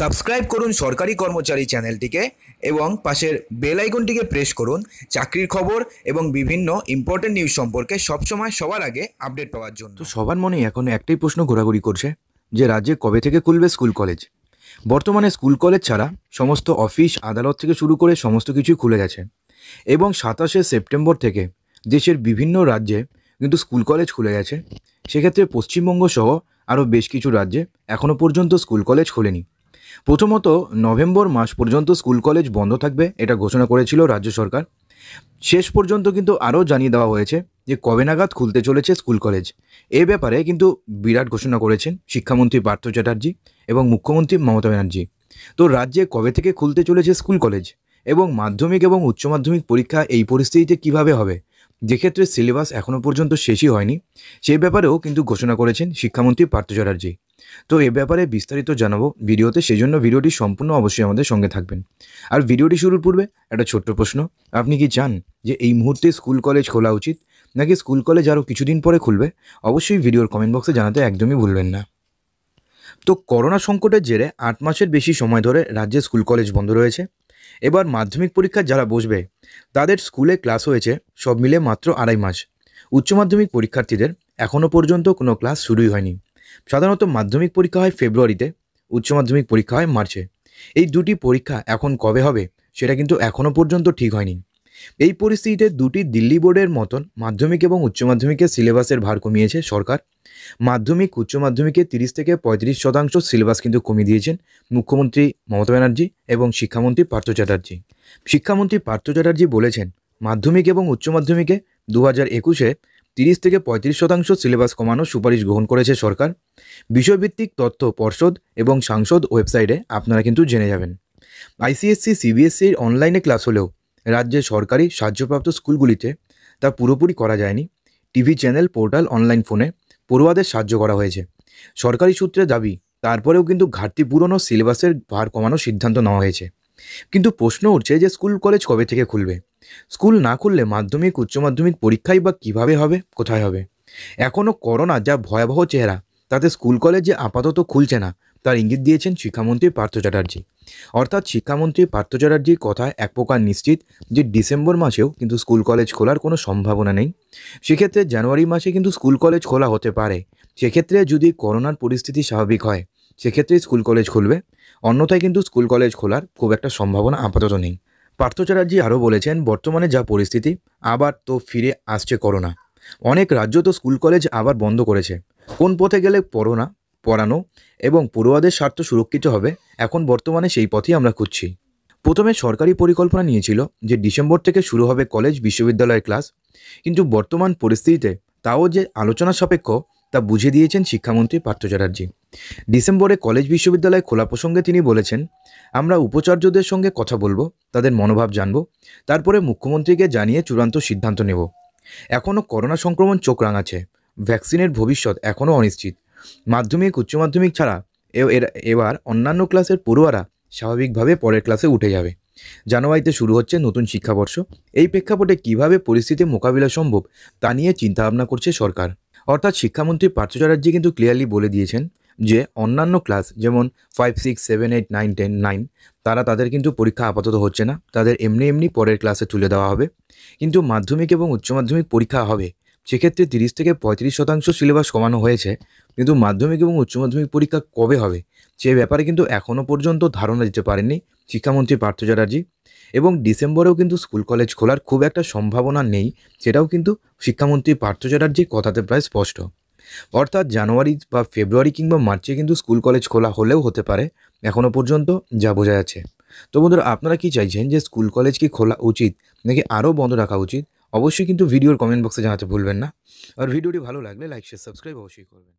subscribe করুন সরকারি কর্মচারী চ্যানেলটিকে এবং পাশের বেল আইকনটিকে প্রেস করুন চাকরির খবর এবং বিভিন্ন ইম্পর্টেন্ট নিউজ সম্পর্কে সবসময় সবার আগে আপডেট পাওয়ার জন্য তো সবার মনে এখন একটাই প্রশ্ন ঘোরাঘুরি করছে যে রাজ্যে কবে থেকে খুলবে স্কুল কলেজ বর্তমানে স্কুল কলেজ ছাড়া সমস্ত অফিস আদালত থেকে শুরু করে সমস্ত কিছুই খুলে গেছে এবং সাতাশে সেপ্টেম্বর থেকে দেশের বিভিন্ন রাজ্যে কিন্তু স্কুল কলেজ খুলে গেছে সেক্ষেত্রে পশ্চিমবঙ্গ সহ আরও বেশ কিছু রাজ্যে এখনও পর্যন্ত স্কুল কলেজ খোলেনি প্রথমত নভেম্বর মাস পর্যন্ত স্কুল কলেজ বন্ধ থাকবে এটা ঘোষণা করেছিল রাজ্য সরকার শেষ পর্যন্ত কিন্তু আরও জানিয়ে দেওয়া হয়েছে যে কবে নাগাদ খুলতে চলেছে স্কুল কলেজ এ ব্যাপারে কিন্তু বিরাট ঘোষণা করেছেন শিক্ষামন্ত্রী পার্থ চ্যাটার্জি এবং মুখ্যমন্ত্রী মমতা ব্যানার্জি তো রাজ্যে কবে থেকে খুলতে চলেছে স্কুল কলেজ এবং মাধ্যমিক এবং উচ্চ মাধ্যমিক পরীক্ষা এই পরিস্থিতিতে কিভাবে হবে যেক্ষেত্রে সিলেবাস এখনও পর্যন্ত শেষই হয়নি সেই ব্যাপারেও কিন্তু ঘোষণা করেছেন শিক্ষামন্ত্রী পার্থ চ্যাটার্জি তো এ ব্যাপারে বিস্তারিত জানাবো ভিডিওতে সেই জন্য ভিডিওটি সম্পূর্ণ অবশ্যই আমাদের সঙ্গে থাকবেন আর ভিডিওটি শুরুর পূর্বে একটা ছোট্ট প্রশ্ন আপনি কি চান যে এই মুহূর্তে স্কুল কলেজ খোলা উচিত নাকি স্কুল কলেজ আরও কিছুদিন পরে খুলবে অবশ্যই ভিডিওর কমেন্ট বক্সে জানাতে একদমই ভুলবেন না তো করোনা সংকটের জেরে আট মাসের বেশি সময় ধরে রাজ্যে স্কুল কলেজ বন্ধ রয়েছে এবার মাধ্যমিক পরীক্ষা যারা বসবে তাদের স্কুলে ক্লাস হয়েছে সব মিলে মাত্র আড়াই মাস উচ্চ মাধ্যমিক পরীক্ষার্থীদের এখনও পর্যন্ত কোনো ক্লাস শুরুই হয়নি সাধারণত মাধ্যমিক পরীক্ষা হয় ফেব্রুয়ারিতে উচ্চ মাধ্যমিক পরীক্ষা হয় মার্চে এই দুটি পরীক্ষা এখন কবে হবে সেটা কিন্তু এখনও পর্যন্ত ঠিক হয়নি এই পরিস্থিতিতে দুটি দিল্লি বোর্ডের মতন মাধ্যমিক এবং উচ্চ মাধ্যমিকের সিলেবাসের ভার কমিয়েছে সরকার মাধ্যমিক উচ্চ মাধ্যমিকে তিরিশ থেকে পঁয়ত্রিশ শতাংশ সিলেবাস কিন্তু কমিয়ে দিয়েছেন মুখ্যমন্ত্রী মমতা ব্যানার্জি এবং শিক্ষামন্ত্রী পার্থ চ্যাটার্জি শিক্ষামন্ত্রী পার্থ চ্যাটার্জি বলেছেন মাধ্যমিক এবং উচ্চ মাধ্যমিকে দু হাজার একুশে তিরিশ থেকে পঁয়ত্রিশ শতাংশ সিলেবাস কমানোর সুপারিশ গ্রহণ করেছে সরকার বিষয়ভিত্তিক তথ্য পর্ষদ এবং সাংসদ ওয়েবসাইটে আপনারা কিন্তু জেনে যাবেন আইসিএসসি সিবিএসসির অনলাইনে ক্লাস হলেও রাজ্যের সরকারি সাহায্যপ্রাপ্ত স্কুলগুলিতে তা পুরোপুরি করা যায়নি টিভি চ্যানেল পোর্টাল অনলাইন ফোনে পড়ুয়াদের সাহায্য করা হয়েছে সরকারি সূত্রে দাবি তারপরেও কিন্তু ঘাটতি পূরণ ও সিলেবাসের ভার কমানোর সিদ্ধান্ত নেওয়া হয়েছে কিন্তু প্রশ্ন উঠছে যে স্কুল কলেজ কবে থেকে খুলবে স্কুল না খুললে মাধ্যমিক উচ্চ মাধ্যমিক পরীক্ষাই বা কিভাবে হবে কোথায় হবে এখনও করোনা যা ভয়াবহ চেহারা তাতে স্কুল কলেজে আপাতত খুলছে না তার ইঙ্গিত দিয়েছেন শিক্ষামন্ত্রী পার্থ চ্যাটার্জি অর্থাৎ শিক্ষামন্ত্রী পার্থ চ্যাটার্জির কথায় এক প্রকার নিশ্চিত যে ডিসেম্বর মাসেও কিন্তু স্কুল কলেজ খোলার কোনো সম্ভাবনা নেই সেক্ষেত্রে জানুয়ারি মাসে কিন্তু স্কুল কলেজ খোলা হতে পারে সেক্ষেত্রে যদি করোনার পরিস্থিতি স্বাভাবিক হয় সেক্ষেত্রে স্কুল কলেজ খুলবে অন্যথায় কিন্তু স্কুল কলেজ খোলার খুব একটা সম্ভাবনা আপাতত নেই পার্থ চ্যাটার্জি আরও বলেছেন বর্তমানে যা পরিস্থিতি আবার তো ফিরে আসছে করোনা অনেক রাজ্য তো স্কুল কলেজ আবার বন্ধ করেছে কোন পথে গেলে করোনা পড়ানো এবং পড়ুয়াদের স্বার্থ সুরক্ষিত হবে এখন বর্তমানে সেই পথেই আমরা খুঁজছি প্রথমে সরকারি পরিকল্পনা নিয়েছিল যে ডিসেম্বর থেকে শুরু হবে কলেজ বিশ্ববিদ্যালয়ের ক্লাস কিন্তু বর্তমান পরিস্থিতিতে তাও যে আলোচনা সাপেক্ষ তা বুঝে দিয়েছেন শিক্ষামন্ত্রী পার্থ চ্যাটার্জি ডিসেম্বরে কলেজ বিশ্ববিদ্যালয় খোলা প্রসঙ্গে তিনি বলেছেন আমরা উপাচার্যদের সঙ্গে কথা বলবো তাদের মনোভাব জানব তারপরে মুখ্যমন্ত্রীকে জানিয়ে চূড়ান্ত সিদ্ধান্ত নেব এখনও করোনা সংক্রমণ চোখ রাঙাছে ভ্যাকসিনের ভবিষ্যৎ এখনও অনিশ্চিত মাধ্যমিক উচ্চ মাধ্যমিক ছাড়া এবার অন্যান্য ক্লাসের পড়ুয়ারা স্বাভাবিকভাবে পরের ক্লাসে উঠে যাবে জানুয়ারিতে শুরু হচ্ছে নতুন শিক্ষাবর্ষ এই প্রেক্ষাপটে কিভাবে পরিস্থিতি মোকাবিলা সম্ভব তা নিয়ে চিন্তাভাবনা করছে সরকার অর্থাৎ শিক্ষামন্ত্রী পার্থ চ্যাটার্জি কিন্তু ক্লিয়ারলি বলে দিয়েছেন যে অন্যান্য ক্লাস যেমন five six seven eight nine ten nine তারা তাদের কিন্তু পরীক্ষা আপাতত হচ্ছে না তাদের এমনি এমনি পরের ক্লাসে তুলে দেওয়া হবে কিন্তু মাধ্যমিক এবং উচ্চ মাধ্যমিক পরীক্ষা হবে সেক্ষেত্রে তিরিশ থেকে পঁয়ত্রিশ শতাংশ সিলেবাস কমানো হয়েছে কিন্তু মাধ্যমিক এবং উচ্চ মাধ্যমিক পরীক্ষা কবে হবে সে ব্যাপারে কিন্তু এখনও পর্যন্ত ধারণা দিতে পারেননি শিক্ষামন্ত্রী পার্থ চ্যাটার্জি এবং ডিসেম্বরেও কিন্তু স্কুল কলেজ খোলার খুব একটা সম্ভাবনা নেই সেটাও কিন্তু শিক্ষামন্ত্রী পার্থ চ্যাটার্জির কথাতে প্রায় স্পষ্ট অর্থাৎ জানুয়ারি বা ফেব্রুয়ারি কিংবা মার্চে কিন্তু স্কুল কলেজ খোলা হলেও হতে পারে এখনও পর্যন্ত যা বোঝা যাচ্ছে তো বন্ধুরা আপনারা কি চাইছেন যে স্কুল কলেজ কি খোলা উচিত নাকি আরও বন্ধ রাখা উচিত অবশ্যই কিন্তু ভিডিওর কমেন্ট বক্সে জানাতে ভুলবেন না আর ভিডিওটি ভালো লাগলে লাইক শেয়ার সাবস্ক্রাইব অবশ্যই করবেন